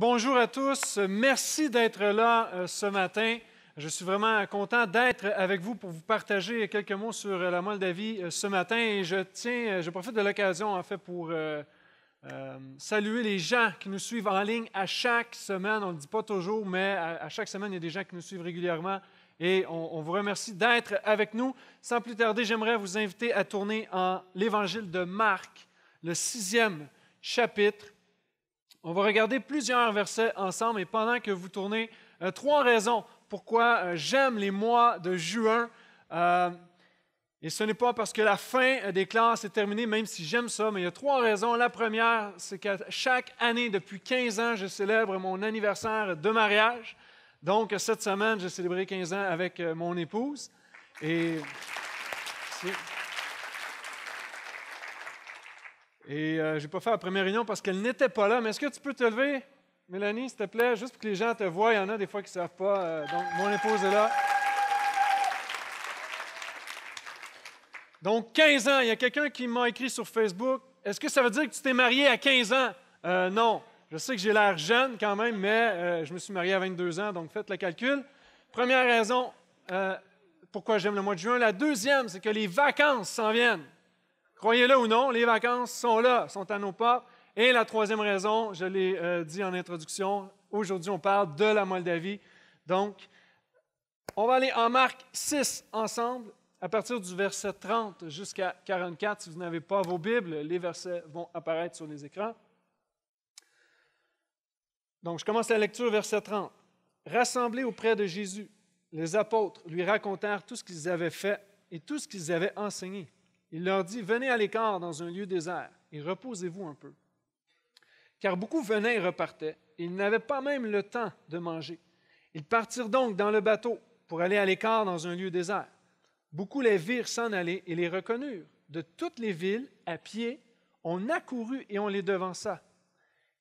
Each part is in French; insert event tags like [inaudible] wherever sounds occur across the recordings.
bonjour à tous. Merci d'être là euh, ce matin. Je suis vraiment content d'être avec vous pour vous partager quelques mots sur euh, la Moldavie euh, ce matin. je tiens, profite de l'occasion en fait pour saluer les gens qui nous suivent en ligne à chaque semaine. On ne le dit pas toujours, mais à, chaque semaine, il y a des gens qui nous suivent régulièrement. Et on, on vous remercie d'être avec nous. Sans plus tarder, j'aimerais vous inviter à tourner en l'Évangile de Marc, le sixième chapitre. On va regarder plusieurs versets ensemble et pendant que vous tournez, euh, trois raisons pourquoi euh, j'aime les mois de juin. Euh, et ce n'est pas parce que la fin des classes est terminée, même si j'aime ça, mais il y a trois raisons. La première, c'est que chaque année, depuis 15 ans, je célèbre mon anniversaire de mariage. Donc, cette semaine, j'ai célébré 15 ans avec mon épouse. Et. Et euh, je n'ai pas fait la première réunion parce qu'elle n'était pas là. Mais est-ce que tu peux te lever, Mélanie, s'il te plaît, juste pour que les gens te voient? Il y en a des fois qui ne savent pas. Euh, donc, mon épouse est là. Donc, 15 ans. Il y a quelqu'un qui m'a écrit sur Facebook. Est-ce que ça veut dire que tu t'es marié à 15 ans? Euh, non. Je sais que j'ai l'air jeune quand même, mais je me suis marié à 22 ans, donc faites le calcul. Première raison pourquoi j'aime le mois de juin. La deuxième, c'est que les vacances s'en viennent. Croyez-le ou non, les vacances sont là, sont à nos pas. Et la troisième raison, je l'ai euh, dit en introduction, aujourd'hui on parle de la Moldavie. Donc, on va aller en Marc 6 ensemble, à partir du verset 30 jusqu'à 44. Si vous n'avez pas vos Bibles, les versets vont apparaître sur les écrans. Donc, je commence la lecture, verset 30. Rassemblés auprès de Jésus, les apôtres lui racontèrent tout ce qu'ils avaient fait et tout ce qu'ils avaient enseigné. Il leur dit, venez à l'écart dans un lieu désert et reposez-vous un peu. Car beaucoup venaient et repartaient. Ils n'avaient pas même le temps de manger. Ils partirent donc dans le bateau pour aller à l'écart dans un lieu désert. Beaucoup les virent s'en aller et les reconnurent. De toutes les villes, à pied, on accourut et on les devança.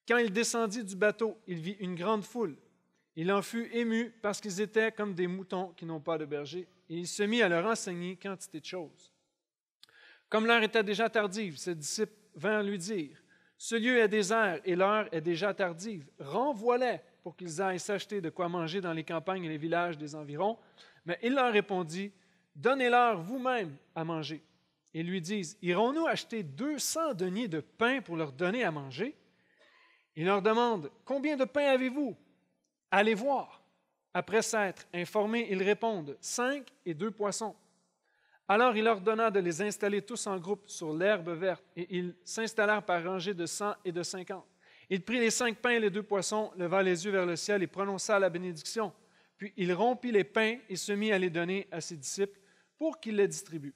Quand il descendit du bateau, il vit une grande foule. Il en fut ému parce qu'ils étaient comme des moutons qui n'ont pas de berger, et il se mit à leur enseigner quantité de choses. Comme l'heure était déjà tardive, ses disciples vinrent lui dire Ce lieu est désert et l'heure est déjà tardive. Renvoie-les pour qu'ils aillent s'acheter de quoi manger dans les campagnes et les villages des environs. Mais il leur répondit Donnez-leur vous-même à manger. Ils lui disent Irons-nous acheter 200 deniers de pain pour leur donner à manger Il leur demande Combien de pain avez-vous Allez voir. Après s'être informés, ils répondent Cinq et deux poissons. Alors il ordonna de les installer tous en groupe sur l'herbe verte, et ils s'installèrent par rangées de cent et de cinquante. Il prit les cinq pains et les deux poissons, leva les yeux vers le ciel et prononça la bénédiction. Puis il rompit les pains et se mit à les donner à ses disciples pour qu'ils les distribuent.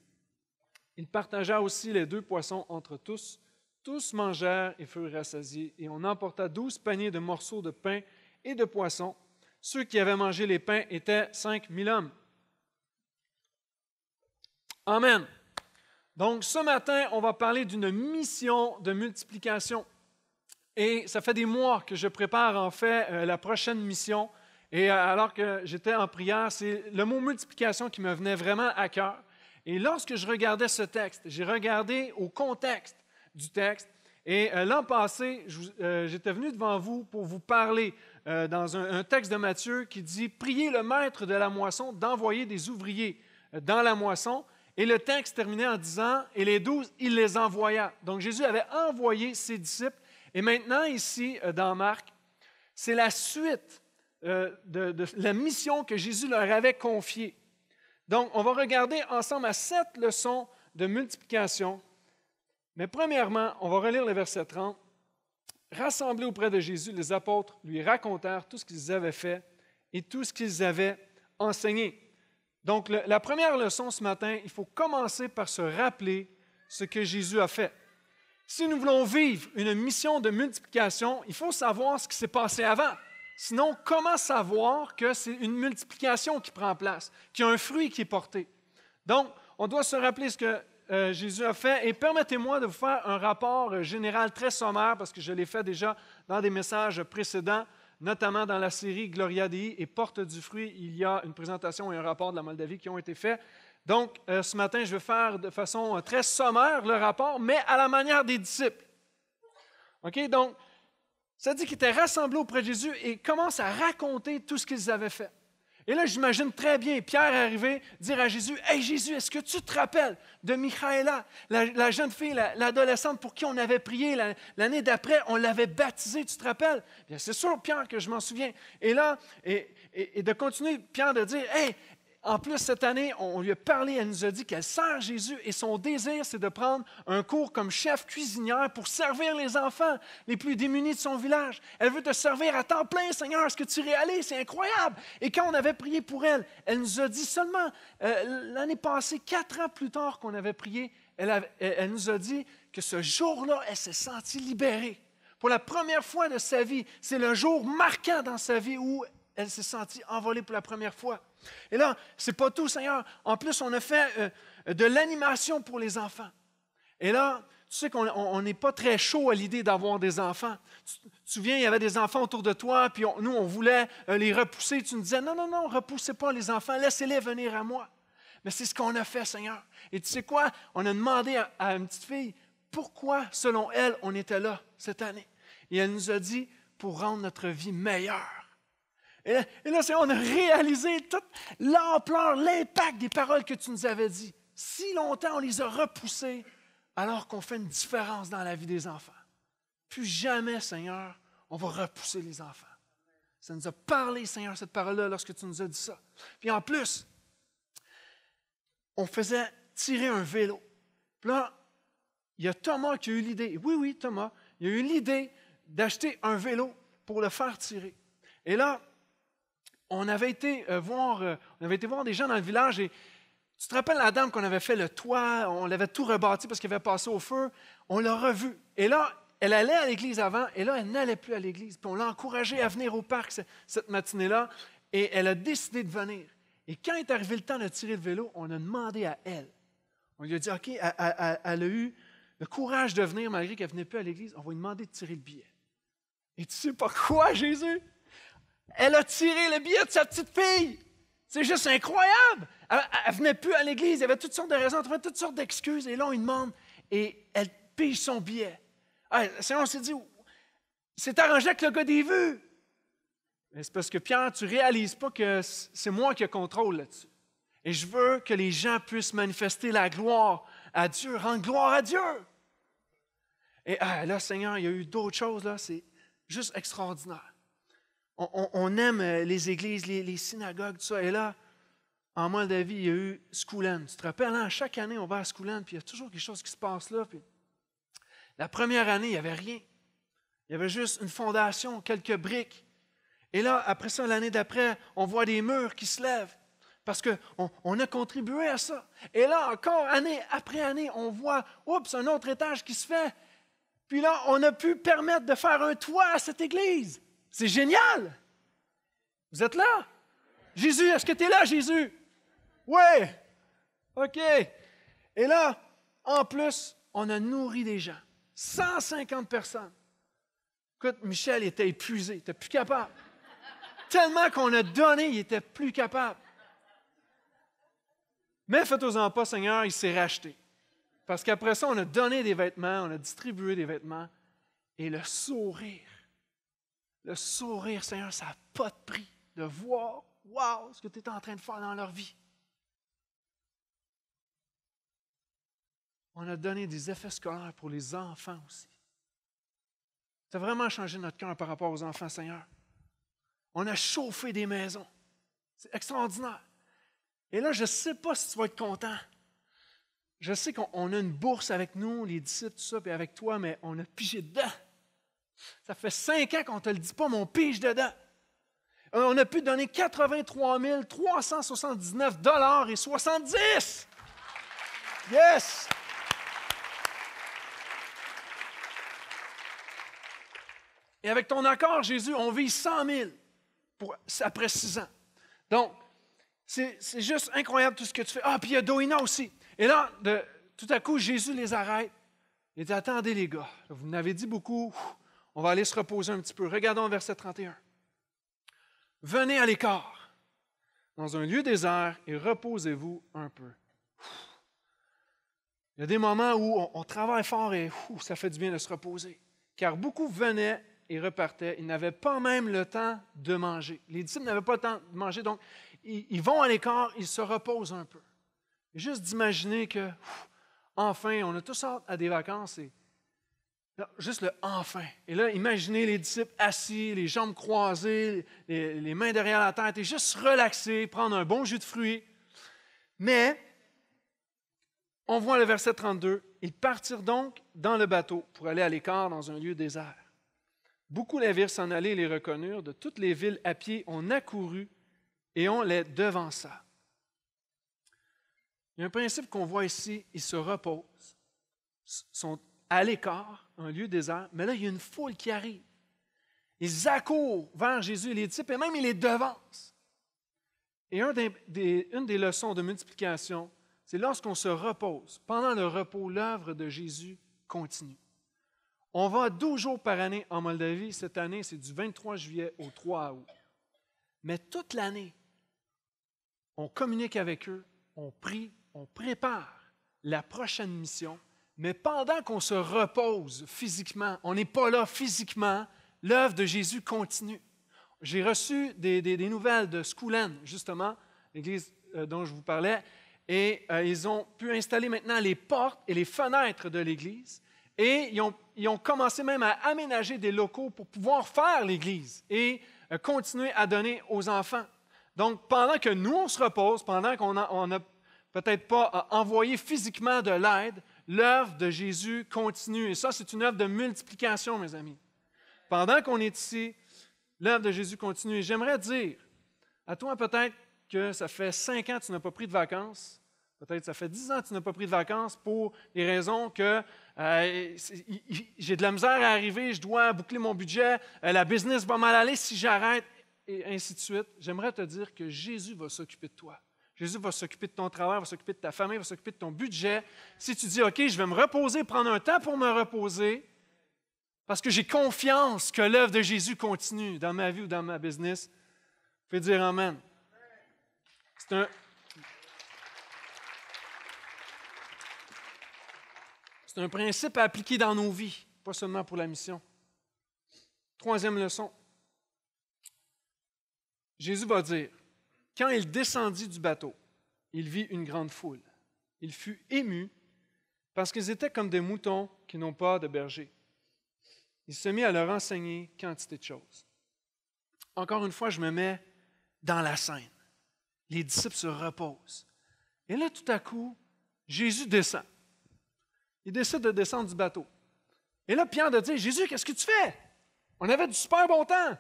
Il partagea aussi les deux poissons entre tous. Tous mangèrent et furent rassasiés, et on emporta douze paniers de morceaux de pain et de poissons. Ceux qui avaient mangé les pains étaient cinq mille hommes Amen. Donc, ce matin, on va parler d'une mission de multiplication. Et ça fait des mois que je prépare en fait euh, la prochaine mission. Et euh, alors que j'étais en prière, c'est le mot multiplication qui me venait vraiment à cœur. Et lorsque je regardais ce texte, j'ai regardé au contexte du texte. Et euh, l'an passé, j'étais venu devant vous pour vous parler dans un, un texte de Matthieu qui dit Priez le maître de la moisson d'envoyer des ouvriers dans la moisson. Et le texte terminait en disant, et les douze, il les envoya. Donc Jésus avait envoyé ses disciples. Et maintenant, ici, euh, dans Marc, c'est la suite euh, de, de, la mission que Jésus leur avait confiée. Donc, on va regarder ensemble à sept leçons de multiplication. Mais premièrement, on va relire le verset 30. Rassemblés auprès de Jésus, les apôtres lui racontèrent tout ce qu'ils avaient fait et tout ce qu'ils avaient enseigné. Donc, la première leçon ce matin, il faut commencer par se rappeler ce que Jésus a fait. Si nous voulons vivre une mission de multiplication, il faut savoir ce qui s'est passé avant. Sinon, comment savoir que c'est une multiplication qui prend place, qu'il y a un fruit qui est porté? Donc, on doit se rappeler ce que euh, Jésus a fait. Et permettez-moi de vous faire un rapport euh, général très sommaire, parce que je l'ai fait déjà dans des messages précédents notamment dans la série Gloria Dei et Porte du fruit. Il y a une présentation et un rapport de la Moldavie qui ont été faits. Donc, euh, ce matin, je vais faire de façon euh, très sommaire le rapport, mais à la manière des disciples. OK? Donc, ça dit qu'ils étaient rassemblés auprès de Jésus et commencent à raconter tout ce qu'ils avaient fait. Et là, j'imagine très bien Pierre arriver, dire à Jésus Hey Jésus, est-ce que tu te rappelles de Michaela, la, jeune fille, l'adolescente pour qui on avait prié l'année d'après, on l'avait baptisée, tu te rappelles Bien, c'est sûr, Pierre, que je m'en souviens. Et là, et, et, de continuer, Pierre, de dire Hey, en plus, cette année, on lui a parlé, elle nous a dit qu'elle sert Jésus et son désir, c'est de prendre un cours comme chef cuisinière pour servir les enfants les plus démunis de son village. Elle veut te servir à temps plein, Seigneur, ce que tu réalises, c'est incroyable. Et quand on avait prié pour elle, elle nous a dit seulement euh, l'année passée, quatre ans plus tard qu'on avait prié, elle, elle nous a dit que ce jour-là, elle s'est sentie libérée. Pour la première fois de sa vie, c'est le jour marquant dans sa vie où elle s'est sentie envolée pour la première fois. Et là, c'est pas tout, Seigneur. En plus, on a fait euh, de l'animation pour les enfants. Et là, tu sais qu'on n'est pas très chaud à l'idée d'avoir des enfants. Tu, te souviens, il y avait des enfants autour de toi, puis nous, on voulait euh, les repousser. Tu nous disais, non, non, non, repoussez pas les enfants, laissez-les venir à moi. Mais c'est ce qu'on a fait, Seigneur. Et tu sais quoi? On a demandé à, à une petite fille, pourquoi, selon elle, on était là cette année? Et elle nous a dit, pour rendre notre vie meilleure. Et, et là, on a réalisé toute l'ampleur, l'impact des paroles que tu nous avais dites. Si longtemps, on les a repoussées, alors qu'on fait une différence dans la vie des enfants. Plus jamais, Seigneur, on va repousser les enfants. Ça nous a parlé, Seigneur, cette parole-là, lorsque tu nous as dit ça. Puis en plus, on faisait tirer un vélo. Puis là, il y a Thomas qui a eu l'idée. Oui, oui, Thomas, il a eu l'idée d'acheter un vélo pour le faire tirer. Et là, on avait été euh, voir, euh, on avait été voir des gens dans le village et tu te rappelles la dame qu'on avait fait le toit, on l'avait tout rebâti parce qu'il avait passé au feu, on l'a revue. Et là, elle allait à l'église avant et là, elle n'allait plus à l'église. Puis on l'a encouragée à venir au parc cette matinée-là et elle a décidé de venir. Et quand est arrivé le temps de tirer le vélo, on a demandé à elle. On lui a dit, OK, elle, a eu le courage de venir malgré qu'elle ne venait plus à l'église, on va lui demander de tirer le billet. Et tu sais pas quoi, Jésus? Elle a tiré le billet de sa petite fille. C'est juste incroyable. Elle, ne venait plus à l'église. Il y avait toutes sortes de raisons, elle toutes sortes d'excuses. Et là, on lui demande et elle pige son billet. Seigneur, on s'est dit, c'est arrangé avec le gars des vues. Mais c'est parce que Pierre, tu réalises pas que c'est moi qui ai contrôle là-dessus. Et je veux que les gens puissent manifester la gloire à Dieu, rendre gloire à Dieu. Et là, Seigneur, il y a eu d'autres choses, là, c'est juste extraordinaire. On, aime euh, les églises, les, synagogues, tout ça. Et là, en Moldavie, il y a eu Skoulen. Tu te rappelles, hein? chaque année, on va à Skoulen, puis il y a toujours quelque chose qui se passe là. la première année, il n'y avait rien. Il y avait juste une fondation, quelques briques. Et là, après ça, l'année d'après, on voit des murs qui se lèvent parce qu'on a contribué à ça. Et là, encore, année après année, on voit, oups, un autre étage qui se fait. Puis là, on a pu permettre de faire un toit à cette église. C'est génial! Vous êtes là? Jésus, est-ce que tu es là, Jésus? Oui! OK. Et là, en plus, on a nourri des gens. 150 personnes. Écoute, Michel était épuisé, il n'était plus capable. Tellement qu'on a donné, il n'était plus capable. Mais faites-en pas, Seigneur, il s'est racheté. Parce qu'après ça, on a donné des vêtements, on a distribué des vêtements. Et le sourire le sourire, Seigneur, ça n'a pas de prix de voir, wow, ce que tu es en train de faire dans leur vie. On a donné des effets scolaires pour les enfants aussi. Ça a vraiment changé notre cœur par rapport aux enfants, Seigneur. On a chauffé des maisons. C'est extraordinaire. Et là, je ne sais pas si tu vas être content. Je sais qu'on a une bourse avec nous, les disciples, tout ça, puis avec toi, mais on a pigé dedans. Ça fait cinq ans qu'on ne te le dit pas, mon pige dedans. Euh, on a pu donner 83 379 dollars et 70. Yes! Et avec ton accord, Jésus, on vit 100 000 pour, après six ans. Donc, c'est juste incroyable tout ce que tu fais. Ah, puis il y a Doina aussi. Et là, tout à coup, Jésus les arrête. Il dit, attendez les gars, vous m'avez dit beaucoup, on va aller se reposer un petit peu. Regardons verset 31. Venez à l'écart dans un lieu désert et reposez-vous un peu. Il y a des moments où on, travaille fort et ça fait du bien de se reposer. Car beaucoup venaient et repartaient. Ils n'avaient pas même le temps de manger. Les disciples n'avaient pas le temps de manger, donc ils, vont à l'écart, ils se reposent un peu. Juste d'imaginer que, enfin, on a tous hâte à des vacances et juste le enfin. Et là, imaginez les disciples assis, les jambes croisées, les, mains derrière la tête, et juste relaxer, prendre un bon jus de fruits. Mais, on voit le verset 32, ils partirent donc dans le bateau pour aller à l'écart dans un lieu désert. Beaucoup les virent s'en aller et les reconnurent. De toutes les villes à pied, on accourut et on les devança. Il y a un principe qu'on voit ici, ils se reposent, sont à l'écart, un lieu désert, mais là, il y a une foule qui arrive. Ils accourent vers Jésus, les disciples, et même ils les devancent. Et une des leçons de multiplication, c'est lorsqu'on se repose. Pendant le repos, l'œuvre de Jésus continue. On va 12 jours par année en Moldavie. Cette année, c'est du 23 juillet au 3 août. Mais toute l'année, on communique avec eux, on prie, on prépare la prochaine mission mais pendant qu'on se repose physiquement, on n'est pas là physiquement, l'œuvre de Jésus continue. J'ai reçu des, nouvelles de Skoulen, justement, l'église euh, dont je vous parlais, et euh, ils ont pu installer maintenant les portes et les fenêtres de l'église, et ils ont, commencé même à aménager des locaux pour pouvoir faire l'église et euh, continuer à donner aux enfants. Donc, pendant que nous, on se repose, pendant qu'on n'a peut-être pas envoyé physiquement de l'aide, l'œuvre de Jésus continue. Et ça, c'est une œuvre de multiplication, mes amis. Pendant qu'on est ici, l'œuvre de Jésus continue. Et j'aimerais dire à toi, peut-être que ça fait cinq ans que tu n'as pas pris de vacances, peut-être ça fait dix ans que tu n'as pas pris de vacances pour les raisons que euh, j'ai de la misère à arriver, je dois boucler mon budget, euh, la business va mal aller si j'arrête, et ainsi de suite. J'aimerais te dire que Jésus va s'occuper de toi. Jésus va s'occuper de ton travail, va s'occuper de ta famille, va s'occuper de ton budget. Si tu dis, OK, je vais me reposer, prendre un temps pour me reposer, parce que j'ai confiance que l'œuvre de Jésus continue dans ma vie ou dans ma business, fais dire Amen. C'est un, C'est un principe à appliquer dans nos vies, pas seulement pour la mission. Troisième leçon. Jésus va dire, quand il descendit du bateau, il vit une grande foule. Il fut ému parce qu'ils étaient comme des moutons qui n'ont pas de berger. Il se mit à leur enseigner quantité de choses. Encore une fois, je me mets dans la scène. Les disciples se reposent. Et là, tout à coup, Jésus descend. Il décide de descendre du bateau. Et là, Pierre de dire, Jésus, qu'est-ce que tu fais? On avait du super bon temps.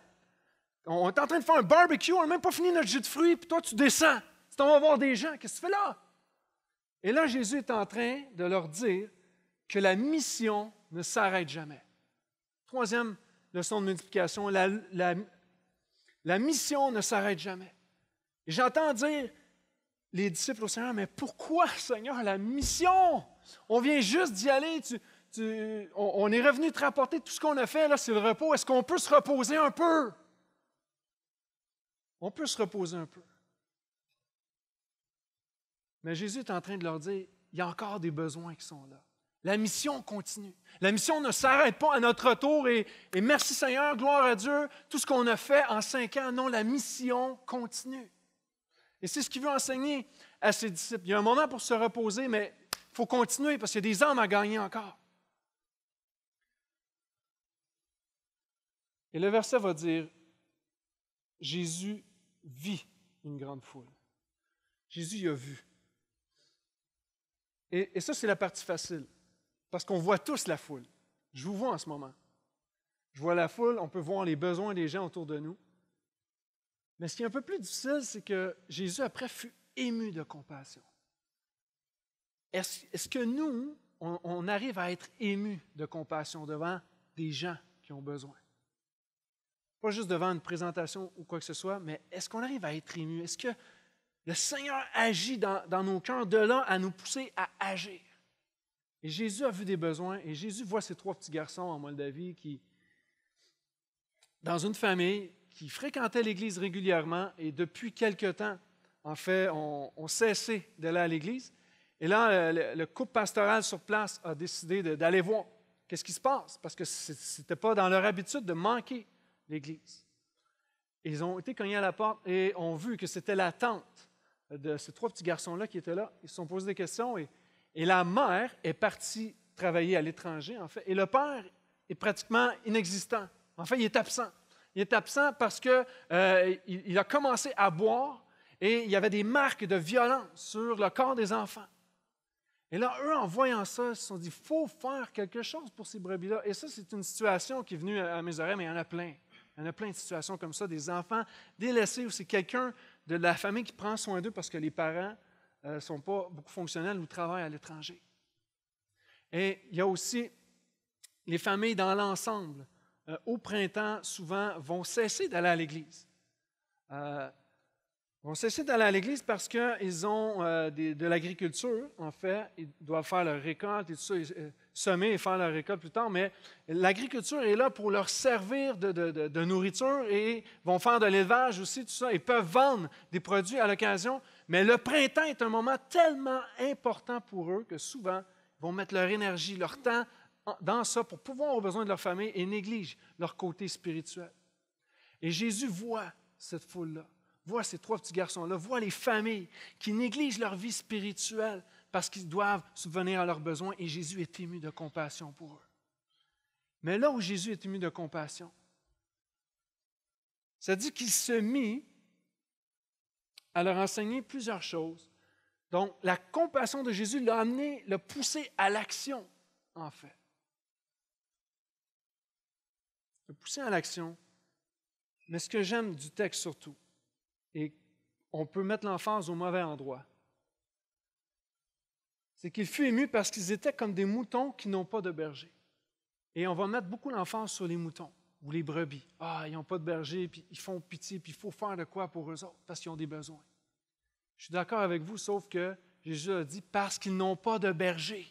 On est en train de faire un barbecue, on n'a même pas fini notre jus de fruits, puis toi, tu descends. Tu t'en vas voir des gens. Qu'est-ce que tu fais là? Et là, Jésus est en train de leur dire que la mission ne s'arrête jamais. Troisième leçon de multiplication, la, mission ne s'arrête jamais. J'entends dire les disciples au Seigneur, mais pourquoi, Seigneur, la mission? On vient juste d'y aller, on, est revenu te rapporter tout ce qu'on a fait, là, c'est le repos. Est-ce qu'on peut se reposer un peu? on peut se reposer un peu. Mais Jésus est en train de leur dire, il y a encore des besoins qui sont là. La mission continue. La mission ne s'arrête pas à notre retour et, merci Seigneur, gloire à Dieu, tout ce qu'on a fait en cinq ans. Non, la mission continue. Et c'est ce qu'il veut enseigner à ses disciples. Il y a un moment pour se reposer, mais il faut continuer parce qu'il y a des âmes à gagner encore. Et le verset va dire, Jésus vit une grande foule. Jésus y a vu. Et, ça, c'est la partie facile, parce qu'on voit tous la foule. Je vous vois en ce moment. Je vois la foule, on peut voir les besoins des gens autour de nous. Mais ce qui est un peu plus difficile, c'est que Jésus, après, fut ému de compassion. Est-ce que nous, on, on, arrive à être ému de compassion devant des gens qui ont besoin? Pas juste devant une présentation ou quoi que ce soit, mais est-ce qu'on arrive à être ému? Est-ce que le Seigneur agit dans, nos cœurs de là à nous pousser à agir? Et Jésus a vu des besoins et Jésus voit ces trois petits garçons en Moldavie qui, dans une famille, qui fréquentait l'Église régulièrement et depuis quelque temps, en fait, ont on cessé d'aller à l'Église. Et là, le, le, couple pastoral sur place a décidé d'aller voir qu'est-ce qui se passe, parce que ce n'était pas dans leur habitude de manquer l'Église. Ils ont été cognés à la porte et ont vu que c'était la tante de ces trois petits garçons-là qui étaient là. Ils se sont posés des questions et, la mère est partie travailler à l'étranger, en fait, et le père est pratiquement inexistant. En fait, il est absent. Il est absent parce qu'il euh, il a commencé à boire et il y avait des marques de violence sur le corps des enfants. Et là, eux, en voyant ça, ils se sont dit, il faut faire quelque chose pour ces brebis-là. Et ça, c'est une situation qui est venue à mes oreilles, mais il y en a plein. Il y en a plein de situations comme ça, des enfants délaissés ou c'est quelqu'un de la famille qui prend soin d'eux parce que les parents ne euh, sont pas beaucoup fonctionnels ou travaillent à l'étranger. Et il y a aussi les familles dans l'ensemble, euh, au printemps, souvent, vont cesser d'aller à l'église. Euh, vont cesser d'aller à l'église parce qu'ils ont euh, de l'agriculture, en fait, ils doivent faire leur récolte et tout ça semer et faire leur récolte plus tard, mais l'agriculture est là pour leur servir de, nourriture et vont faire de l'élevage aussi, tout ça. Ils peuvent vendre des produits à l'occasion, mais le printemps est un moment tellement important pour eux que souvent, ils vont mettre leur énergie, leur temps dans ça pour pouvoir aux besoins de leur famille et négligent leur côté spirituel. Et Jésus voit cette foule-là, voit ces trois petits garçons-là, voit les familles qui négligent leur vie spirituelle parce qu'ils doivent subvenir à leurs besoins et Jésus est ému de compassion pour eux. Mais là où Jésus est ému de compassion, ça dit qu'il se mit à leur enseigner plusieurs choses. Donc, la compassion de Jésus l'a amené, l'a poussé à l'action, en fait. L'a poussé à l'action. Mais ce que j'aime du texte surtout, et on peut mettre l'enfance au mauvais endroit, c'est qu'il fut ému parce qu'ils étaient comme des moutons qui n'ont pas de berger. Et on va mettre beaucoup l'enfance sur les moutons ou les brebis. Ah, ils n'ont pas de berger, puis ils font pitié, puis il faut faire de quoi pour eux autres, parce qu'ils ont des besoins. Je suis d'accord avec vous, sauf que Jésus a dit parce qu'ils n'ont pas de berger.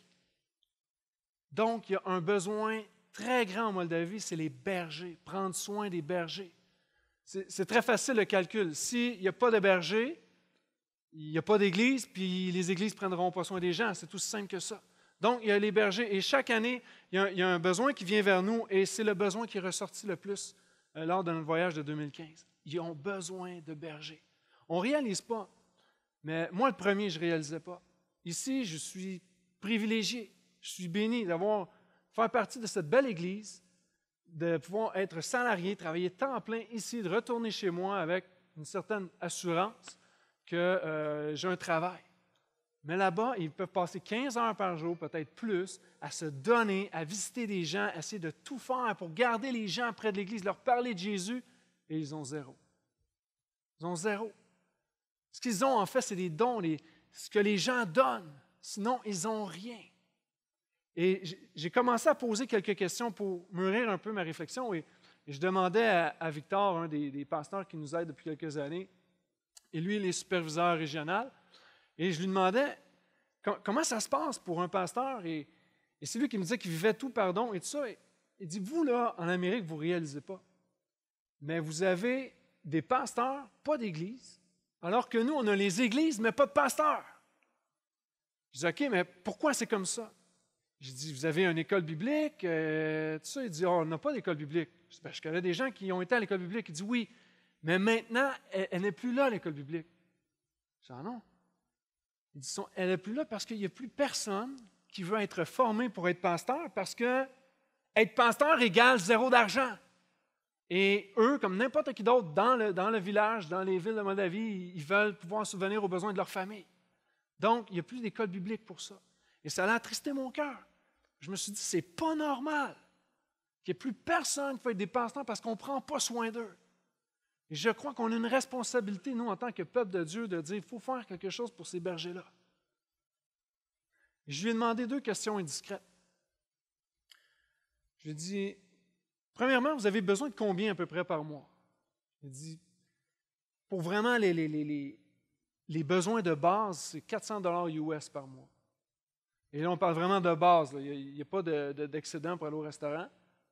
Donc, il y a un besoin très grand en Moldavie, c'est les bergers, prendre soin des bergers. C'est très facile le calcul. S'il n'y a pas de berger, il n'y a pas d'église, puis les églises ne prendront pas soin des gens. C'est aussi simple que ça. Donc, il y a les bergers. Et chaque année, il y a, un besoin qui vient vers nous, et c'est le besoin qui est ressorti le plus euh, lors de notre voyage de 2015. Ils ont besoin de bergers. On ne réalise pas. Mais moi, le premier, je ne réalisais pas. Ici, je suis privilégié. Je suis béni d'avoir fait partie de cette belle église, de pouvoir être salarié, travailler temps plein ici, de retourner chez moi avec une certaine assurance que euh, j'ai un travail. Mais là-bas, ils peuvent passer 15 heures par jour, peut-être plus, à se donner, à visiter des gens, à essayer de tout faire pour garder les gens près de l'Église, leur parler de Jésus, et ils ont zéro. Ils ont zéro. Ce qu'ils ont, en fait, c'est des dons, ce que les gens donnent. Sinon, ils n'ont rien. Et j'ai commencé à poser quelques questions pour mûrir un peu ma réflexion. Et, je demandais à, Victor, un des, des pasteurs qui nous aide depuis quelques années, et lui, il est superviseur régional. Et je lui demandais comment ça se passe pour un pasteur. Et, c'est lui qui me disait qu'il vivait tout pardon et tout ça. il dit Vous, là, en Amérique, vous ne réalisez pas. Mais vous avez des pasteurs, pas d'église, alors que nous, on a les églises, mais pas de pasteurs. Je dis OK, mais pourquoi c'est comme ça J'ai dis « Vous avez une école biblique euh, Tout ça. Il dit oh, On n'a pas d'école biblique. Je, ben, je connais des gens qui ont été à l'école biblique. Il dit Oui, mais maintenant, elle, n'est plus là, l'école biblique. J'en non. Ils disent, elle n'est plus là parce qu'il n'y a plus personne qui veut être formé pour être pasteur parce que être pasteur égale zéro d'argent. Et eux, comme n'importe qui d'autre dans le, dans le village, dans les villes de Moldavie, ils veulent pouvoir souvenir aux besoins de leur famille. Donc, il n'y a plus d'école biblique pour ça. Et ça a attristé mon cœur. Je me suis dit, c'est pas normal qu'il n'y ait plus personne qui être des pasteurs parce qu'on ne prend pas soin d'eux. Et je crois qu'on a une responsabilité, nous, en tant que peuple de Dieu, de dire qu'il faut faire quelque chose pour ces bergers-là. Je lui ai demandé deux questions indiscrètes. Je lui ai dit premièrement, vous avez besoin de combien à peu près par mois Il dit pour vraiment les, les, besoins de base, c'est 400 US par mois. Et là, on parle vraiment de base. Il n'y a, pas d'excédent pour aller au restaurant.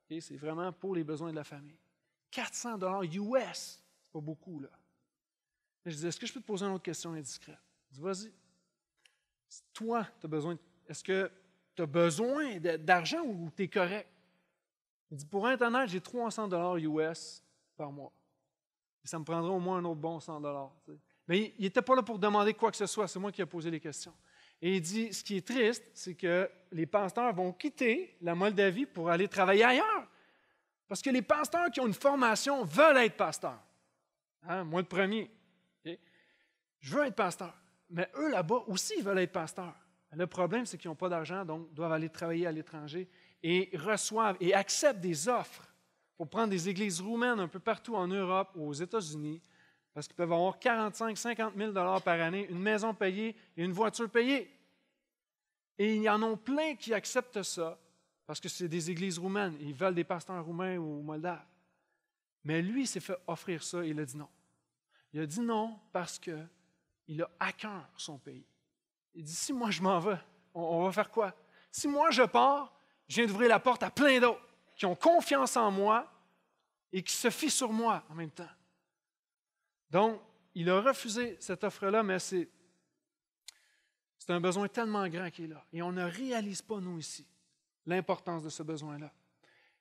C'est vraiment pour les besoins de la famille. 400 US. Pas beaucoup, là. je dis, est-ce que je peux te poser une autre question indiscrète? Il dit, vas-y. Toi, tu as besoin, est-ce que tu as besoin d'argent ou tu es correct? Il dit, pour Internet, j'ai 300 dollars US par mois. ça me prendrait au moins un autre bon 100 dollars. Mais il n'était pas là pour demander quoi que ce soit, c'est moi qui ai posé les questions. Et il dit, ce qui est triste, c'est que les pasteurs vont quitter la Moldavie pour aller travailler ailleurs. Parce que les pasteurs qui ont une formation veulent être pasteurs. Hein, moi, le premier. Je veux être pasteur. Mais eux, là-bas, aussi, ils veulent être pasteurs. Le problème, c'est qu'ils n'ont pas d'argent, donc doivent aller travailler à l'étranger et reçoivent et acceptent des offres pour prendre des églises roumaines un peu partout en Europe ou aux États-Unis parce qu'ils peuvent avoir 45, 50 000 dollars par année, une maison payée et une voiture payée. Et il y en a plein qui acceptent ça parce que c'est des églises roumaines. Ils veulent des pasteurs roumains ou moldaves. Mais lui s'est fait offrir ça et il a dit non. Il a dit non parce qu'il a à cœur son pays. Il dit, si moi je m'en vais, on, va faire quoi? Si moi je pars, je viens d'ouvrir la porte à plein d'autres qui ont confiance en moi et qui se fient sur moi en même temps. Donc, il a refusé cette offre-là, mais c'est, c'est un besoin tellement grand qui est là. Et on ne réalise pas, nous, ici, l'importance de ce besoin-là.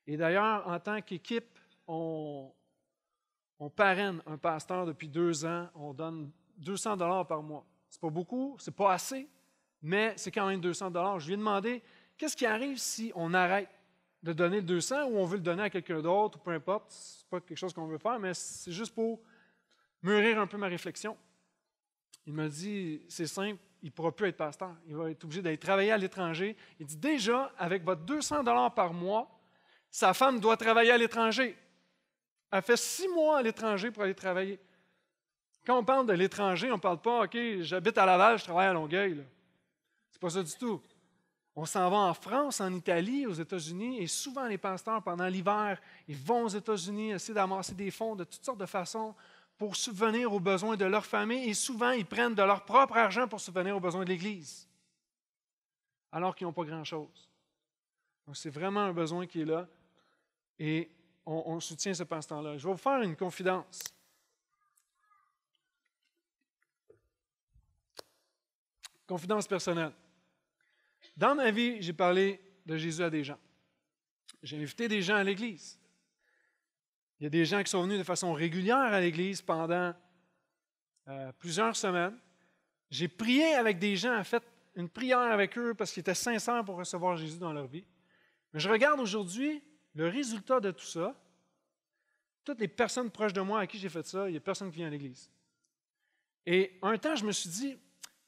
Et d'ailleurs, en tant qu'équipe, on, parraine un pasteur depuis deux ans, on donne 200 dollars par mois. C'est pas beaucoup, c'est pas assez, mais c'est quand même 200 dollars. Je lui ai demandé qu'est-ce qui arrive si on arrête de donner 200 ou on veut le donner à quelqu'un d'autre ou peu importe, c'est pas quelque chose qu'on veut faire, mais c'est juste pour mûrir un peu ma réflexion. Il m'a dit c'est simple, il ne pourra plus être pasteur, il va être obligé d'aller travailler à l'étranger. Il dit déjà avec votre 200 dollars par mois, sa femme doit travailler à l'étranger a fait six mois à l'étranger pour aller travailler. Quand on parle de l'étranger, on ne parle pas, OK, j'habite à Laval, je travaille à Longueuil. C'est pas ça du tout. On s'en va en France, en Italie, aux États-Unis, et souvent les pasteurs, pendant l'hiver, ils vont aux États-Unis essayer d'amasser des fonds de toutes sortes de façons pour subvenir aux besoins de leur famille, et souvent ils prennent de leur propre argent pour subvenir aux besoins de l'Église, alors qu'ils n'ont pas grand-chose. Donc c'est vraiment un besoin qui est là, et on, soutient ce passe-temps-là. Je vais vous faire une confidence. Confidence personnelle. Dans ma vie, j'ai parlé de Jésus à des gens. J'ai invité des gens à l'Église. Il y a des gens qui sont venus de façon régulière à l'Église pendant euh, plusieurs semaines. J'ai prié avec des gens, en fait, une prière avec eux parce qu'ils étaient sincères pour recevoir Jésus dans leur vie. Mais je regarde aujourd'hui, le résultat de tout ça, toutes les personnes proches de moi à qui j'ai fait ça, il n'y a personne qui vient à l'Église. Et un temps, je me suis dit,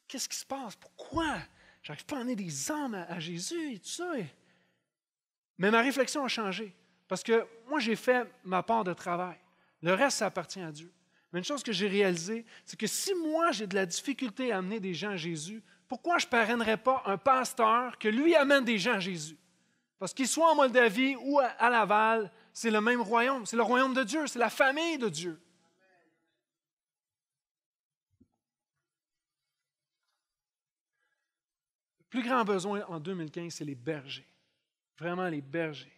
qu'est-ce qui se passe? Pourquoi? J'arrive pas à amener des âmes à, Jésus et tout ça. Mais ma réflexion a changé. Parce que moi, j'ai fait ma part de travail. Le reste, ça appartient à Dieu. Mais une chose que j'ai réalisée, c'est que si moi, j'ai de la difficulté à amener des gens à Jésus, pourquoi je ne parrainerais pas un pasteur que lui amène des gens à Jésus? Parce qu'ils soient en Moldavie ou à Laval, c'est le même royaume. C'est le royaume de Dieu, c'est la famille de Dieu. Le plus grand besoin en 2015, c'est les bergers. Vraiment les bergers.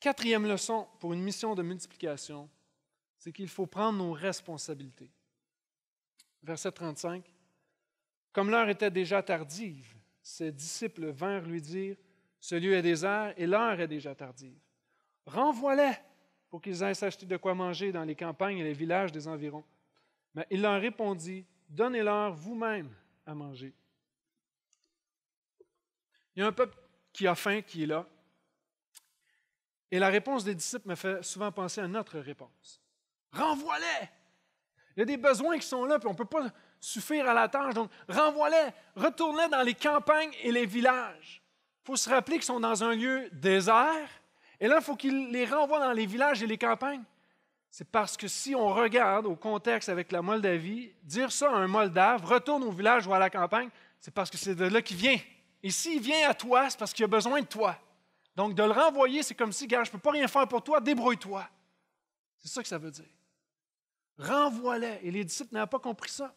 Quatrième leçon pour une mission de multiplication, c'est qu'il faut prendre nos responsabilités. Verset 35. Comme l'heure était déjà tardive, ses disciples vinrent lui dire, Ce lieu est désert et l'heure est déjà tardive. Renvoie-les pour qu'ils aillent s'acheter de quoi manger dans les campagnes et les villages des environs. Mais il leur répondit, Donnez-leur vous-même à manger. Il y a un peuple qui a faim, qui est là. Et la réponse des disciples me fait souvent penser à notre réponse. Renvoie-les! Il y a des besoins qui sont là, puis on peut pas suffire à la tâche. Donc, renvoie-les, retournez dans les campagnes et les villages. Il faut se rappeler qu'ils sont dans un lieu désert, et là, il faut qu'ils les renvoient dans les villages et les campagnes. C'est parce que si on regarde au contexte avec la Moldavie, dire ça à un Moldave, retourne au village ou à la campagne, c'est parce que c'est de là qu'il vient. Et s'il vient à toi, c'est parce qu'il a besoin de toi. Donc, de le renvoyer, c'est comme si, gars, je ne peux pas rien faire pour toi, débrouille-toi. C'est ça que ça veut dire. Renvoie-les. Et les disciples n'avaient pas compris ça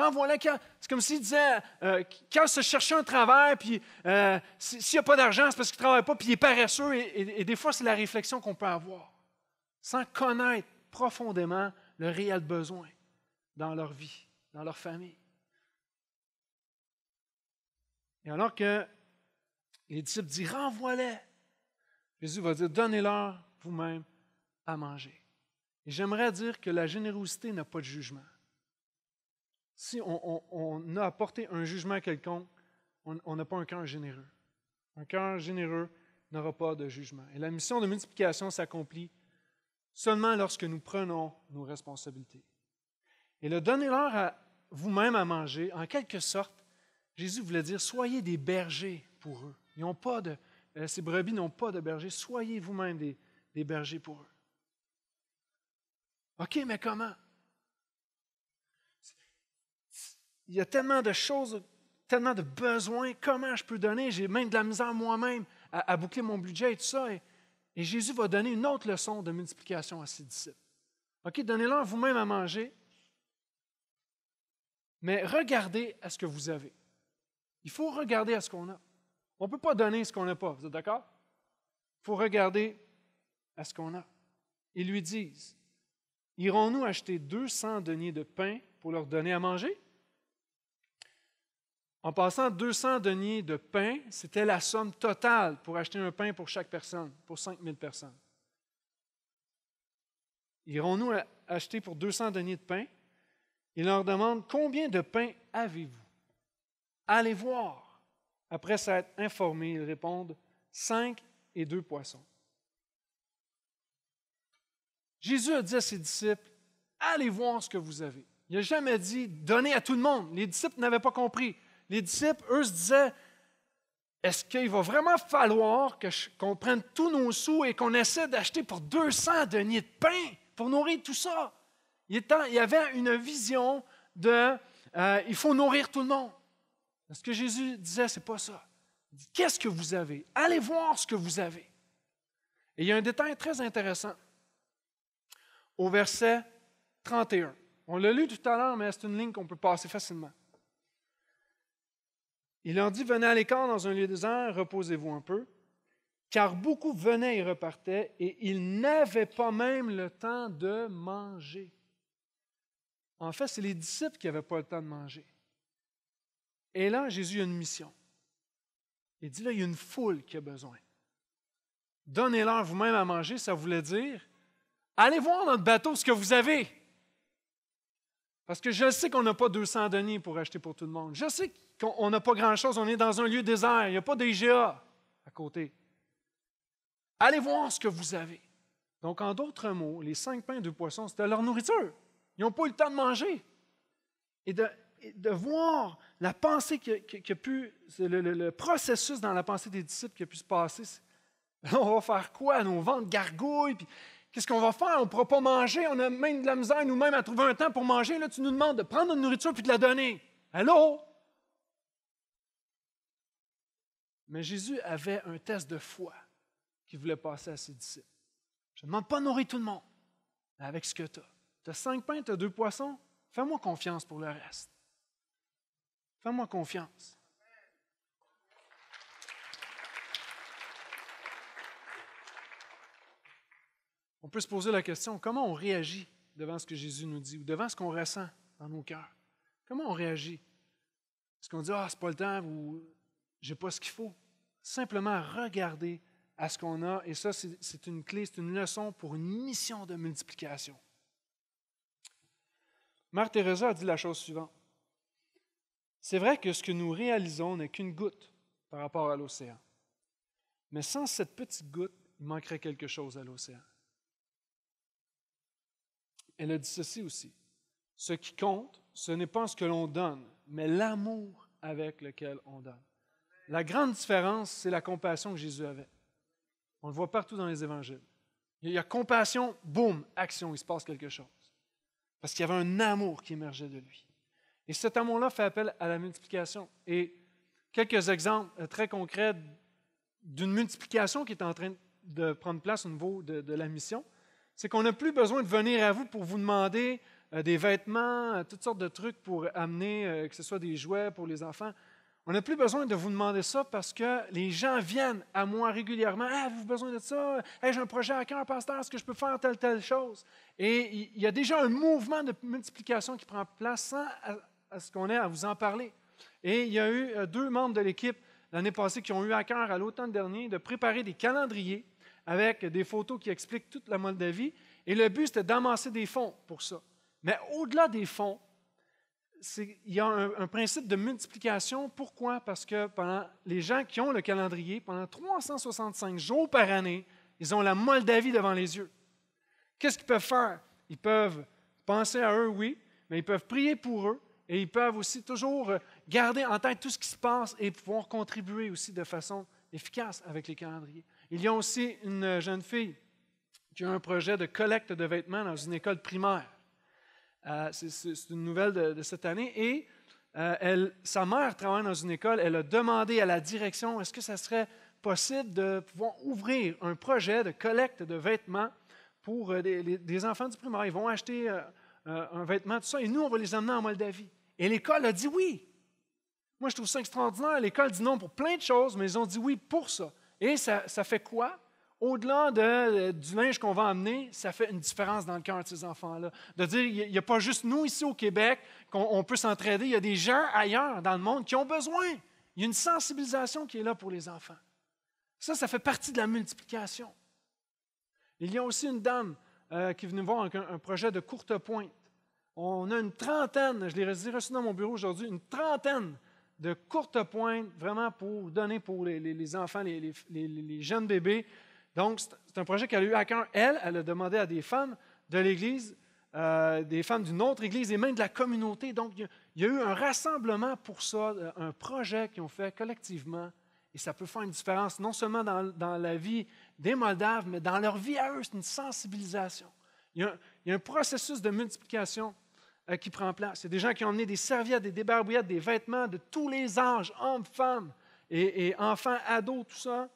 renvoie C'est comme s'il disait, euh, quand se cherchait un travail, puis euh, s'il n'y a pas d'argent, c'est parce qu'il ne travaille pas, puis il est paresseux. Et, des fois, c'est la réflexion qu'on peut avoir, sans connaître profondément le réel besoin dans leur vie, dans leur famille. Et alors que les disciples disent, renvoie-les, Jésus va dire, donnez-leur vous-même à manger. Et j'aimerais dire que la générosité n'a pas de jugement si on, a apporté un jugement quelconque, on n'a pas un cœur généreux. Un cœur généreux n'aura pas de jugement. Et la mission de multiplication s'accomplit seulement lorsque nous prenons nos responsabilités. Et le donner leur à vous-même à manger, en quelque sorte, Jésus voulait dire, soyez des bergers pour eux. Ils pas de, euh, ces brebis n'ont pas de bergers, Soyez vous-même des bergers pour eux. OK, mais comment? il y a tellement de choses, tellement de besoins, comment je peux donner? J'ai même de la misère moi-même à, boucler mon budget et tout ça. Et, Jésus va donner une autre leçon de multiplication à ses disciples. OK, donnez-leur vous-même à manger, mais regardez à ce que vous avez. Il faut regarder à ce qu'on a. On ne peut pas donner ce qu'on n'a pas, vous êtes d'accord? Il faut regarder à ce qu'on a. Ils lui disent, irons-nous acheter 200 deniers de pain pour leur donner à manger? En passant, 200 deniers de pain, c'était la somme totale pour acheter un pain pour chaque personne, pour 5000 personnes. Irons-nous acheter pour 200 deniers de pain? Il leur demande combien de pain avez-vous? Allez voir. Après s'être informé, ils répondent cinq et deux poissons. Jésus a dit à ses disciples Allez voir ce que vous avez. Il n'a jamais dit Donnez à tout le monde. Les disciples n'avaient pas compris les disciples, eux, se disaient, est-ce qu'il va vraiment falloir qu'on prenne tous nos sous et qu'on essaie d'acheter pour 200 deniers de pain pour nourrir tout ça? Il, y avait une vision de, euh, il faut nourrir tout le monde. Ce que Jésus disait, c'est pas ça. Qu'est-ce que vous avez? Allez voir ce que vous avez. Et il y a un détail très intéressant au verset 31. On l'a lu tout à l'heure, mais c'est une ligne qu'on peut passer facilement. Il leur dit, venez à l'écart dans un lieu désert, reposez-vous un peu, car beaucoup venaient et repartaient, et ils n'avaient pas même le temps de manger. En fait, c'est les disciples qui n'avaient pas le temps de manger. Et là, Jésus a une mission. Il dit, là, il y a une foule qui a besoin. Donnez-leur vous-même à manger, ça voulait dire, allez voir dans bateau ce que vous avez. Parce que je sais qu'on n'a pas 200 deniers pour acheter pour tout le monde. Je sais on n'a pas grand-chose, on est dans un lieu désert, il n'y a pas d'IGA à côté. Allez voir ce que vous avez. Donc, en d'autres mots, les cinq pains de poissons, c'était leur nourriture. Ils n'ont pas eu le temps de manger. Et de, voir la pensée qui, a pu, le, processus dans la pensée des disciples qui a pu se passer. [laughs] On va faire quoi? Nos ventes gargouilles, puis qu'est-ce qu'on va faire? On ne pourra pas manger, on a même de la misère nous-mêmes à trouver un temps pour manger. Là, tu nous demandes de prendre notre nourriture puis de la donner. Allô? Mais Jésus avait un test de foi qu'il voulait passer à ses disciples. Je ne demande pas de nourrir tout le monde, avec ce que tu as. Tu as cinq pains, tu as deux poissons, fais-moi confiance pour le reste. Fais-moi confiance. On peut se poser la question, comment on réagit devant ce que Jésus nous dit ou devant ce qu'on ressent dans nos cœurs? Comment on réagit? Est-ce qu'on dit, ah, c'est pas le temps, ou n'ai pas ce qu'il faut. Simplement regarder à ce qu'on a. Et ça, c'est une clé, c'est une leçon pour une mission de multiplication. Mère Teresa a dit la chose suivante. C'est vrai que ce que nous réalisons n'est qu'une goutte par rapport à l'océan. Mais sans cette petite goutte, il manquerait quelque chose à l'océan. Elle a dit ceci aussi. Ce qui compte, ce n'est pas ce que l'on donne, mais l'amour avec lequel on donne. La grande différence, c'est la compassion que Jésus avait. On le voit partout dans les évangiles. Il y a compassion, boum, action, il se passe quelque chose. Parce qu'il y avait un amour qui émergeait de lui. Et cet amour-là fait appel à la multiplication. Et quelques exemples euh, très concrets d'une multiplication qui est en train de prendre place au niveau de, la mission, c'est qu'on n'a plus besoin de venir à vous pour vous demander euh, des vêtements, euh, toutes sortes de trucs pour amener, que ce soit des jouets pour les enfants. On n'a plus besoin de vous demander ça parce que les gens viennent à moi régulièrement. Ah, avez besoin de ça? Hey, j'ai un projet à cœur, pasteur, est-ce que je peux faire telle, telle chose? Et il y a déjà un mouvement de multiplication qui prend place sans à ce qu'on ait à vous en parler. Et il y a eu euh, deux membres de l'équipe l'année passée qui ont eu à cœur à l'automne dernier de préparer des calendriers avec des photos qui expliquent toute la Moldavie. Et le but, c'était d'amasser des fonds pour ça. Mais au-delà des fonds, il y a un, principe de multiplication. Pourquoi? Parce que les gens qui ont le calendrier, pendant 365 jours par année, ils ont la Moldavie devant les yeux. Qu'est-ce qu'ils peuvent faire? Ils peuvent penser à eux, oui, mais ils peuvent prier pour eux et ils peuvent aussi toujours euh, garder en tête tout ce qui se passe et pouvoir contribuer aussi de façon efficace avec les calendriers. Il y a aussi une jeune fille qui a un projet de collecte de vêtements dans une école primaire. Euh, c'est une nouvelle de, cette année. Et euh, sa mère travaillant dans une école. Elle a demandé à la direction est-ce que ça serait possible de pouvoir ouvrir un projet de collecte de vêtements pour euh, des, enfants du primaire. Ils vont acheter un vêtement, tout ça, et nous, on va les emmener en Moldavie. Et l'école a dit oui. Moi, je trouve ça extraordinaire. L'école dit non pour plein de choses, mais ils ont dit oui pour ça. Et ça fait quoi? au-delà euh, du linge qu'on va amener, ça fait une différence dans le cœur de ces enfants-là. De dire, il n'y a pas juste nous ici au Québec qu'on peut s'entraider, il y a des gens ailleurs dans le monde qui ont besoin. Il y a une sensibilisation qui est là pour les enfants. Ça, ça fait partie de la multiplication. Il y a aussi une dame euh, qui est venue voir un, projet de courte pointe. On a une trentaine, je l'ai reçu dans mon bureau aujourd'hui, une trentaine de courte pointe, vraiment pour donner pour les, enfants, les, jeunes bébés, donc, c'est un projet qu'elle a eu à cœur. Elle, elle a demandé à des femmes de l'Église, euh, des femmes d'une autre Église et même de la communauté. Donc, il y, a, eu un rassemblement pour ça, euh, un projet qu'ils ont fait collectivement. Et ça peut faire une différence, non seulement dans, la vie des Moldaves, mais dans leur vie à eux. C'est une sensibilisation. Il y, a un, processus de multiplication euh, qui prend place. Il y a des gens qui ont amené des serviettes, des débarbouillettes, des vêtements de tous les âges, hommes, femmes et enfants, ados, tout ça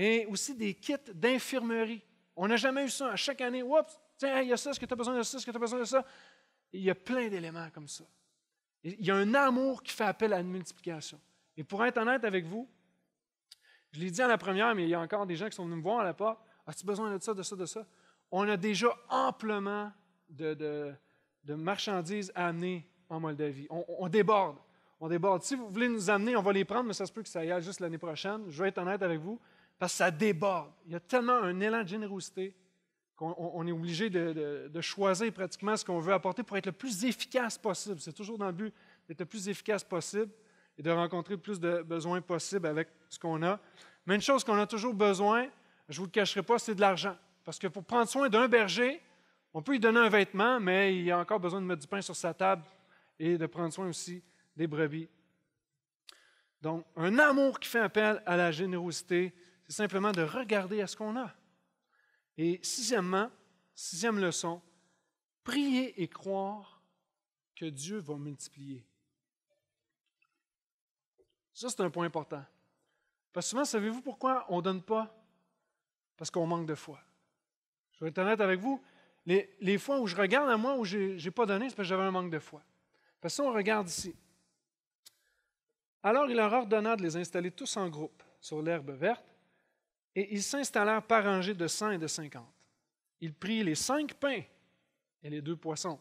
et aussi des kits d'infirmerie. On n'a jamais eu ça. À chaque année, oups, tiens, il y a ça, ce que tu as besoin de ça, ce que tu as besoin de ça? Il y a plein d'éléments comme ça. Il y a un amour qui fait appel à une multiplication. Et pour être honnête avec vous, je l'ai dit à la première, mais il y a encore des gens qui sont venus me voir à la porte. As-tu besoin de ça, de ça, de ça? On a déjà amplement de, marchandises à amener en Moldavie. On, déborde. On déborde. Si vous voulez nous amener, on va les prendre, mais ça se peut que ça y aille juste l'année prochaine. Je vais être honnête avec vous parce que ça déborde. Il y a tellement un élan de générosité qu'on est obligé de, choisir pratiquement ce qu'on veut apporter pour être le plus efficace possible. C'est toujours dans le but d'être le plus efficace possible et de rencontrer le plus de besoins possible avec ce qu'on a. Mais une chose qu'on a toujours besoin, je ne vous le cacherai pas, c'est de l'argent. Parce que pour prendre soin d'un berger, on peut lui donner un vêtement, mais il a encore besoin de mettre du pain sur sa table et de prendre soin aussi des brebis. Donc, un amour qui fait appel à la générosité, c'est simplement de regarder à ce qu'on a. Et sixièmement, sixième leçon, prier et croire que Dieu va multiplier. Ça, c'est un point important. Parce que souvent, savez-vous pourquoi on ne donne pas? Parce qu'on manque de foi. Je vais être honnête avec vous. Les, les fois où je regarde à moi où je n'ai pas donné, c'est parce que j'avais un manque de foi. Parce que si on regarde ici. Alors il leur ordonna de les installer tous en groupe sur l'herbe verte, et ils s'installèrent par rangées de cent et de cinquante. Il prit les cinq pains et les deux poissons,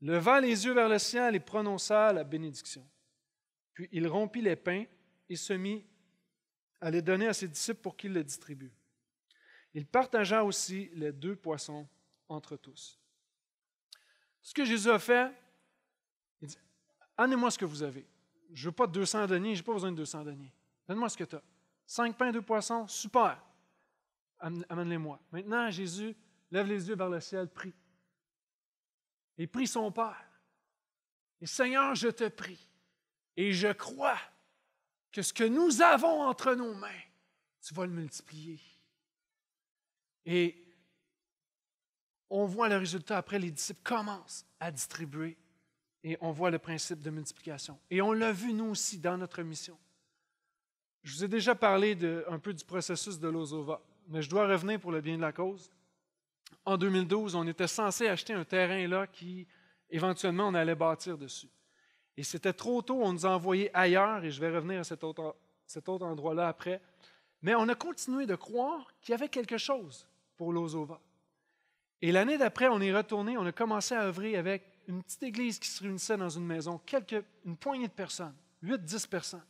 leva les yeux vers le ciel et prononça la bénédiction. Puis il rompit les pains et se mit à les donner à ses disciples pour qu'ils les distribuent. Il partagea aussi les deux poissons entre tous. Ce que Jésus a fait, il dit, Amenez-moi ce que vous avez. Je ne veux pas 200 deniers, je n'ai pas besoin de 200 deniers. Donne-moi ce que tu as. Cinq pains, deux poissons, super. Amène-les-moi. Maintenant, Jésus lève les yeux vers le ciel, prie. Et prie son Père. Et Seigneur, je te prie. Et je crois que ce que nous avons entre nos mains, tu vas le multiplier. Et on voit le résultat après, les disciples commencent à distribuer et on voit le principe de multiplication. Et on l'a vu nous aussi dans notre mission. Je vous ai déjà parlé un peu du processus de l'OZOVA, mais je dois revenir pour le bien de la cause. En 2012, on était censé acheter un terrain là qui, éventuellement, on allait bâtir dessus. Et c'était trop tôt, on nous a envoyé ailleurs, et je vais revenir à cet autre, endroit-là après. Mais on a continué de croire qu'il y avait quelque chose pour l'Ozova. Et l'année d'après, on est retourné, on a commencé à œuvrer avec une petite église qui se réunissait dans une maison, quelques, une poignée de personnes, 8-10 personnes.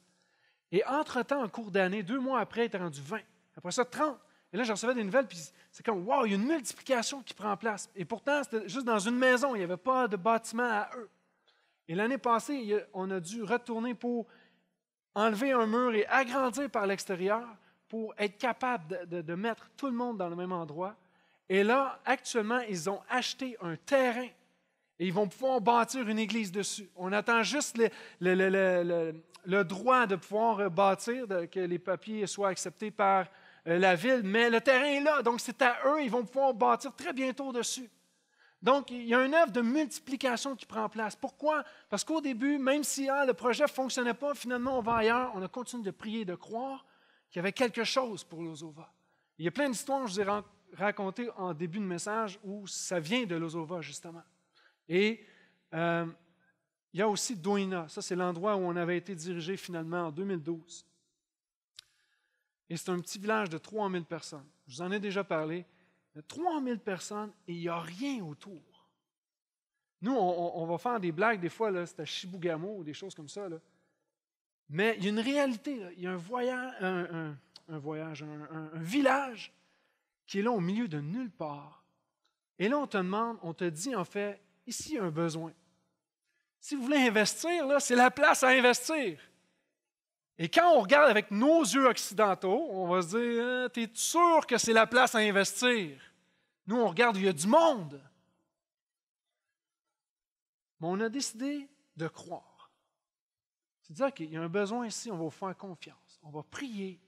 Et entre-temps, en cours d'année, deux mois après, il était rendu 20. Après ça, 30. Et là, je recevais des nouvelles, puis c'est comme, wow, il y a une multiplication qui prend place. Et pourtant, c'était juste dans une maison, il n'y avait pas de bâtiment à eux. Et l'année passée, on a dû retourner pour enlever un mur et agrandir par l'extérieur pour être capable de, mettre tout le monde dans le même endroit. Et là, actuellement, ils ont acheté un terrain et ils vont pouvoir bâtir une église dessus. On attend juste le, le, le, le droit de pouvoir rebâtir, que les papiers soient acceptés par euh, la ville, mais le terrain est là, donc c'est à eux, ils vont pouvoir bâtir très bientôt dessus. Donc, il y a une œuvre de multiplication qui prend place. Pourquoi? Parce qu'au début, même si hein, le projet ne fonctionnait pas, finalement, on va ailleurs, on a continué de prier, de croire qu'il y avait quelque chose pour Lozova. Il y a plein d'histoires, je vous ai racontées en début de message, où ça vient de Lozova, justement. Et euh, il y a aussi Doina. Ça, c'est l'endroit où on avait été dirigé finalement en 2012. Et c'est un petit village de 3000 personnes. Je vous en ai déjà parlé. Il y a 3000 personnes et il n'y a rien autour. Nous, on, va faire des blagues des fois, c'est à Chibougamau ou des choses comme ça. Mais il y a une réalité. Il y a un voyage, un, un village qui est là au milieu de nulle part. Et là, on te demande, on te dit en fait, ici, il y a un besoin. Si vous voulez investir, c'est la place à investir. Et quand on regarde avec nos yeux occidentaux, on va se dire hein, Tu es sûr que c'est la place à investir Nous, on regarde, il y a du monde. Mais on a décidé de croire. C'est à dire qu'il y a un besoin ici, on va vous faire confiance. On va prier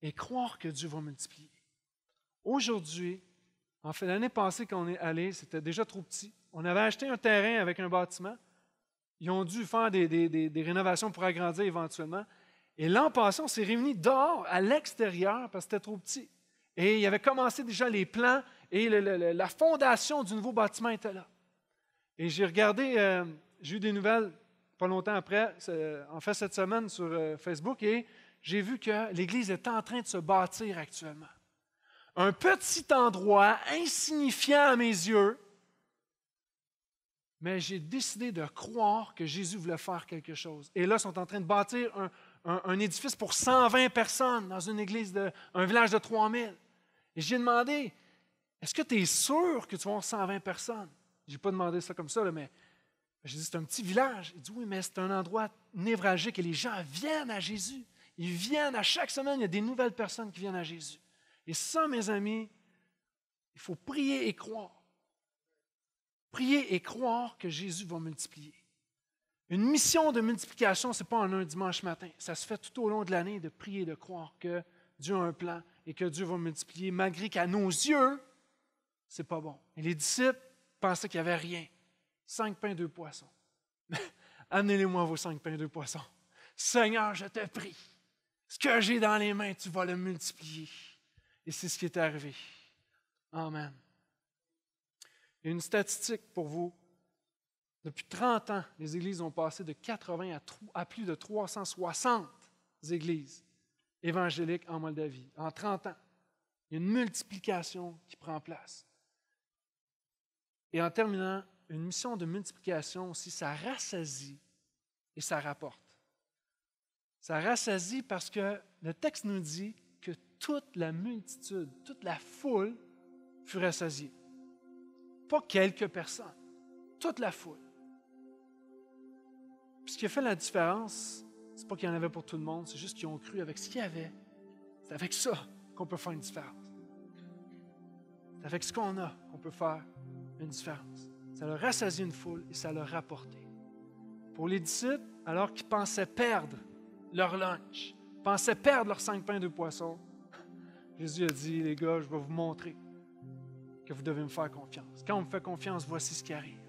et croire que Dieu va multiplier. Aujourd'hui, en fait, l'année passée, quand on est allé, c'était déjà trop petit. On avait acheté un terrain avec un bâtiment. Ils ont dû faire des, rénovations pour agrandir éventuellement. Et l'an passé, on s'est réunis dehors, à l'extérieur, parce que c'était trop petit. Et il avait commencé déjà les plans et la fondation du nouveau bâtiment était là. Et j'ai regardé, euh, j'ai eu des nouvelles pas longtemps après, en fait cette semaine sur euh, Facebook, et j'ai vu que l'Église est en train de se bâtir actuellement. Un petit endroit insignifiant à mes yeux, mais j'ai décidé de croire que Jésus voulait faire quelque chose. Et là, ils sont en train de bâtir un, édifice pour 120 personnes dans une église, de, un village de 3000. Et j'ai demandé, est-ce que tu es sûr que tu vas avoir 120 personnes? Je n'ai pas demandé ça comme ça, mais j'ai dit, c'est un petit village. Il dit, oui, mais c'est un endroit névralgique et les gens viennent à Jésus. Ils viennent à chaque semaine, il y a des nouvelles personnes qui viennent à Jésus. Et ça, mes amis, il faut prier et croire prier et croire que Jésus va multiplier. Une mission de multiplication, ce n'est pas en un dimanche matin. Ça se fait tout au long de l'année de prier et de croire que Dieu a un plan et que Dieu va multiplier, malgré qu'à nos yeux, c'est pas bon. Et les disciples pensaient qu'il n'y avait rien. Cinq pains, deux poissons. [laughs] Amenez-les-moi vos cinq pains, deux poissons. Seigneur, je te prie. Ce que j'ai dans les mains, tu vas le multiplier. Et c'est ce qui est arrivé. Amen une statistique pour vous. Depuis 30 ans, les églises ont passé de 80 à, plus de 360 églises évangéliques en Moldavie en 30 ans. Il y a une multiplication qui prend place. Et en terminant, une mission de multiplication aussi, ça rassasie et ça rapporte. Ça rassasie parce que le texte nous dit que toute la multitude, toute la foule fut rassasiée. Pas quelques personnes, toute la foule. Puis ce qui a fait la différence, c'est pas qu'il y en avait pour tout le monde, c'est juste qu'ils ont cru avec ce qu'il y avait. C'est avec ça qu'on peut faire une différence. C'est avec ce qu'on a qu'on peut faire une différence. Ça leur a rassasié une foule et ça leur rapporté. Pour les disciples, alors qu'ils pensaient perdre leur lunch, pensaient perdre leurs cinq pains de poisson, [laughs] Jésus a dit, les gars, je vais vous montrer que vous devez me faire confiance. Quand on me fait confiance, voici ce qui arrive.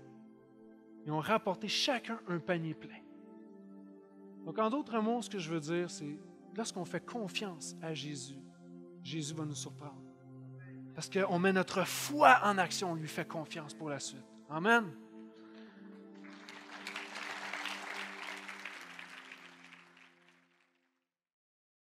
Ils ont rapporté chacun un panier plein. Donc, en d'autres mots, ce que je veux dire, c'est lorsqu'on fait confiance à Jésus, Jésus va nous surprendre. Parce qu'on met notre foi en action, on lui fait confiance pour la suite. Amen.